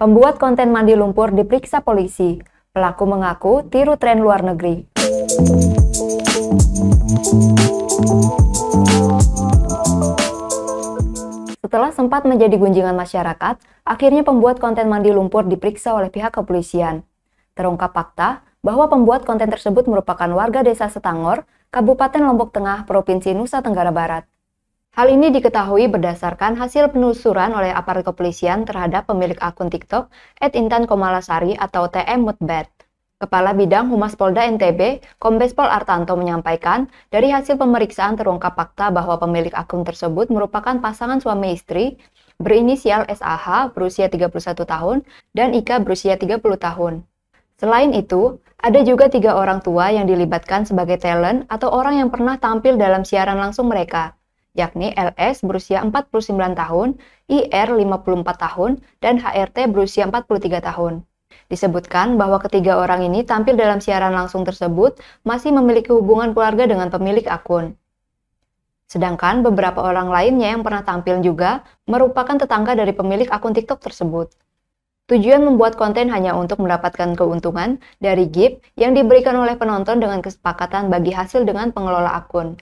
Pembuat konten mandi lumpur diperiksa polisi. Pelaku mengaku tiru tren luar negeri. Setelah sempat menjadi gunjingan masyarakat, akhirnya pembuat konten mandi lumpur diperiksa oleh pihak kepolisian. Terungkap fakta bahwa pembuat konten tersebut merupakan warga desa Setangor, Kabupaten Lombok Tengah, Provinsi Nusa Tenggara Barat. Hal ini diketahui berdasarkan hasil penelusuran oleh aparat kepolisian terhadap pemilik akun TikTok at Intan Komalasari atau TM Mutbert. Kepala Bidang Humas Polda NTB, Kombes Pol Artanto menyampaikan, dari hasil pemeriksaan terungkap fakta bahwa pemilik akun tersebut merupakan pasangan suami istri berinisial SAH berusia 31 tahun dan Ika berusia 30 tahun. Selain itu, ada juga tiga orang tua yang dilibatkan sebagai talent atau orang yang pernah tampil dalam siaran langsung mereka yakni LS berusia 49 tahun, IR 54 tahun, dan HRT berusia 43 tahun. Disebutkan bahwa ketiga orang ini tampil dalam siaran langsung tersebut masih memiliki hubungan keluarga dengan pemilik akun. Sedangkan beberapa orang lainnya yang pernah tampil juga merupakan tetangga dari pemilik akun TikTok tersebut. Tujuan membuat konten hanya untuk mendapatkan keuntungan dari gift yang diberikan oleh penonton dengan kesepakatan bagi hasil dengan pengelola akun.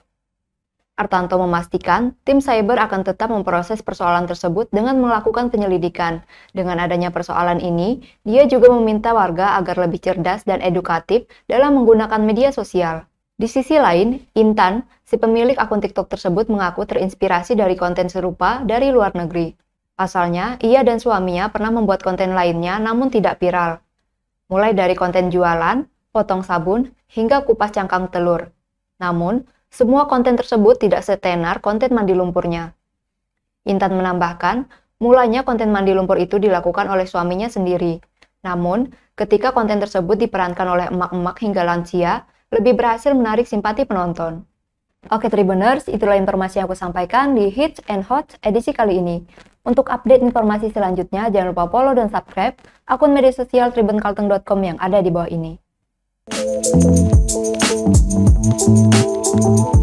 Artanto memastikan tim cyber akan tetap memproses persoalan tersebut dengan melakukan penyelidikan. Dengan adanya persoalan ini, dia juga meminta warga agar lebih cerdas dan edukatif dalam menggunakan media sosial. Di sisi lain, Intan, si pemilik akun TikTok tersebut mengaku terinspirasi dari konten serupa dari luar negeri. Pasalnya, ia dan suaminya pernah membuat konten lainnya namun tidak viral. Mulai dari konten jualan, potong sabun, hingga kupas cangkang telur. Namun, semua konten tersebut tidak setenar konten mandi lumpurnya. Intan menambahkan, mulanya konten mandi lumpur itu dilakukan oleh suaminya sendiri. Namun, ketika konten tersebut diperankan oleh emak-emak hingga lansia, lebih berhasil menarik simpati penonton. Oke Tribuners, itulah informasi yang aku sampaikan di Hits and Hot edisi kali ini. Untuk update informasi selanjutnya, jangan lupa follow dan subscribe akun media sosial tribunkalteng.com yang ada di bawah ini. Thank you.